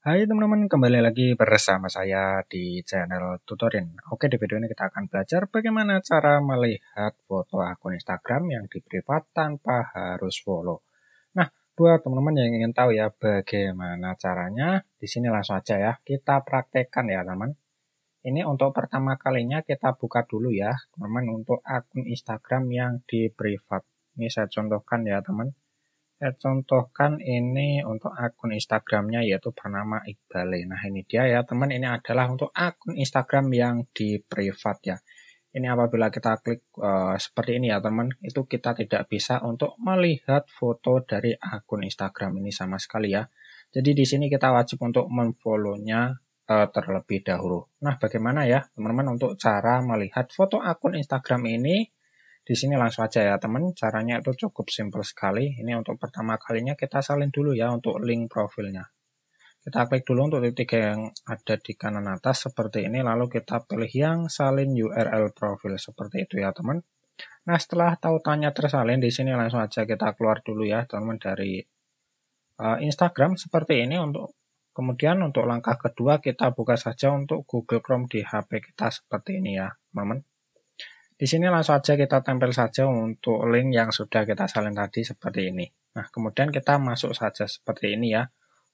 Hai teman-teman, kembali lagi bersama saya di channel tutorial. Oke, di video ini kita akan belajar bagaimana cara melihat foto akun Instagram yang di privat tanpa harus follow. Nah, buat teman-teman yang ingin tahu ya bagaimana caranya, di sini langsung aja ya, kita praktekkan ya teman. Ini untuk pertama kalinya kita buka dulu ya, teman-teman untuk akun Instagram yang di privat. Ini saya contohkan ya teman. -teman saya contohkan ini untuk akun Instagramnya yaitu bernama Iqbal. Nah ini dia ya teman, ini adalah untuk akun Instagram yang di privat ya. Ini apabila kita klik uh, seperti ini ya teman, itu kita tidak bisa untuk melihat foto dari akun Instagram ini sama sekali ya. Jadi di sini kita wajib untuk memfollownya uh, eh, terlebih dahulu. Nah bagaimana ya teman-teman untuk cara melihat foto akun Instagram ini? Di sini langsung aja ya teman, caranya itu cukup simple sekali. Ini untuk pertama kalinya kita salin dulu ya untuk link profilnya. Kita klik dulu untuk titik yang ada di kanan atas seperti ini, lalu kita pilih yang salin URL profil seperti itu ya teman. Nah setelah tautannya tersalin, di sini langsung aja kita keluar dulu ya teman dari uh, Instagram seperti ini untuk kemudian untuk langkah kedua kita buka saja untuk Google Chrome di HP kita seperti ini ya teman. -teman. Di sini langsung aja kita tempel saja untuk link yang sudah kita salin tadi seperti ini. Nah, kemudian kita masuk saja seperti ini ya.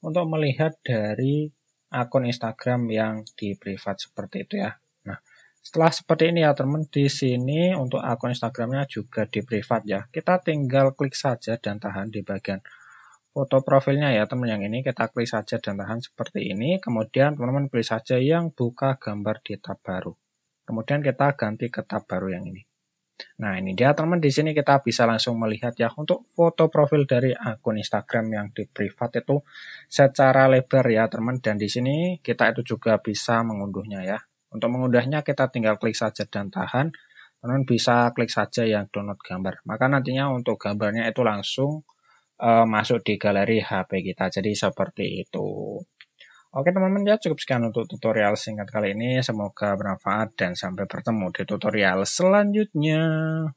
Untuk melihat dari akun Instagram yang di privat seperti itu ya. Nah, setelah seperti ini ya teman, di sini untuk akun Instagramnya juga di privat ya. Kita tinggal klik saja dan tahan di bagian foto profilnya ya teman yang ini kita klik saja dan tahan seperti ini kemudian teman-teman pilih saja yang buka gambar di tab baru Kemudian kita ganti ke tab baru yang ini. Nah, ini dia teman di sini kita bisa langsung melihat ya untuk foto profil dari akun Instagram yang di privat itu secara lebar ya teman dan di sini kita itu juga bisa mengunduhnya ya. Untuk mengunduhnya kita tinggal klik saja dan tahan. Teman bisa klik saja yang download gambar. Maka nantinya untuk gambarnya itu langsung eh, masuk di galeri HP kita. Jadi seperti itu. Oke teman-teman ya cukup sekian untuk tutorial singkat kali ini. Semoga bermanfaat dan sampai bertemu di tutorial selanjutnya.